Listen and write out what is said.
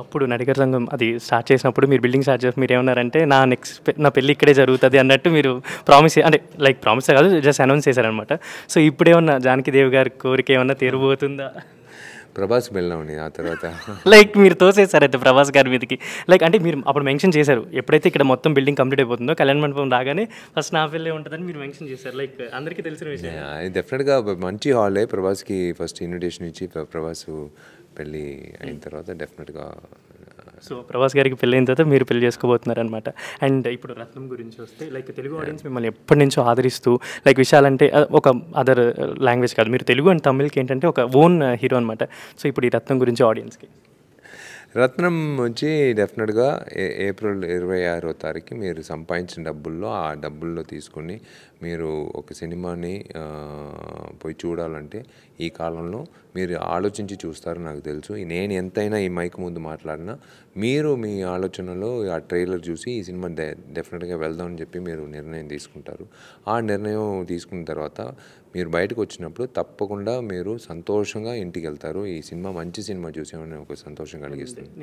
అప్పుడు నడిగర్ సంఘం అది స్టార్ట్ చేసినప్పుడు మీరు బిల్డింగ్ స్టార్ట్ చేసి మీరు ఏమన్నారంటే నా నెక్స్ట్ నా పెళ్ళి ఇక్కడే జరుగుతుంది అన్నట్టు మీరు ప్రామిస్ అంటే లైక్ ప్రామిస్ కాదు జస్ట్ అనౌన్స్ చేశారనమాట సో ఇప్పుడేమన్నా జానకి దేవి గారి కోరిక ఏమన్నా తీరబోతుందా ప్రభాస్ వెళ్ళినా ఆ తర్వాత లైక్ మీరు తోసేసారు అయితే ప్రభాస్ గారి మీదకి లైక్ అంటే మీరు అప్పుడు మెన్షన్ చేశారు ఎప్పుడైతే ఇక్కడ మొత్తం బిల్డింగ్ కంప్లీట్ అయిపోతుందో కళ్యాణ మండపం రాగానే ఫస్ట్ నా పెళ్ళే ఉంటుందని మీరు మెన్షన్ చేశారు లైక్ అందరికీ తెలిసిన విషయం డెఫినెట్గా మంచి హాలే ప్రభాస్కి ఫస్ట్ ఇన్విటేషన్ ఇచ్చి ప్రభాస్ పెళ్ళి అయిన తర్వాత డెఫినెట్గా సో ప్రభాస్ గారికి పెళ్ళైన తర్వాత మీరు పెళ్లి చేసుకోబోతున్నారనమాట అండ్ ఇప్పుడు రత్నం గురించి వస్తే లైక్ తెలుగు ఆడియన్స్ మిమ్మల్ని ఎప్పటి నుంచో ఆదరిస్తూ లైక్ విశాలంటే ఒక అదర్ లాంగ్వేజ్ uh, కాదు మీరు తెలుగు అండ్ తమిళ్కి ఏంటంటే ఒక ఓన్ హీరో అనమాట సో ఇప్పుడు ఈ రత్నం గురించి ఆడియన్స్కి రత్నం వచ్చి డెఫినెట్గా ఏప్రిల్ ఇరవై ఆరో తారీఖు మీరు సంపాదించిన డబ్బుల్లో ఆ డబ్బుల్లో తీసుకుని మీరు ఒక సినిమాని పోయి చూడాలంటే ఈ కాలంలో మీరు ఆలోచించి చూస్తారు నాకు తెలుసు నేను ఎంతైనా ఈ మైక్ ముందు మాట్లాడినా మీరు మీ ఆలోచనలో ఆ ట్రైలర్ చూసి ఈ సినిమా డెఫినెట్గా వెళ్దామని చెప్పి మీరు నిర్ణయం తీసుకుంటారు ఆ నిర్ణయం తీసుకున్న తర్వాత మీరు బయటకు వచ్చినప్పుడు తప్పకుండా మీరు సంతోషంగా ఇంటికి వెళ్తారు ఈ సినిమా మంచి సినిమా చూసామని ఒక సంతోషం కలిగిస్తుంది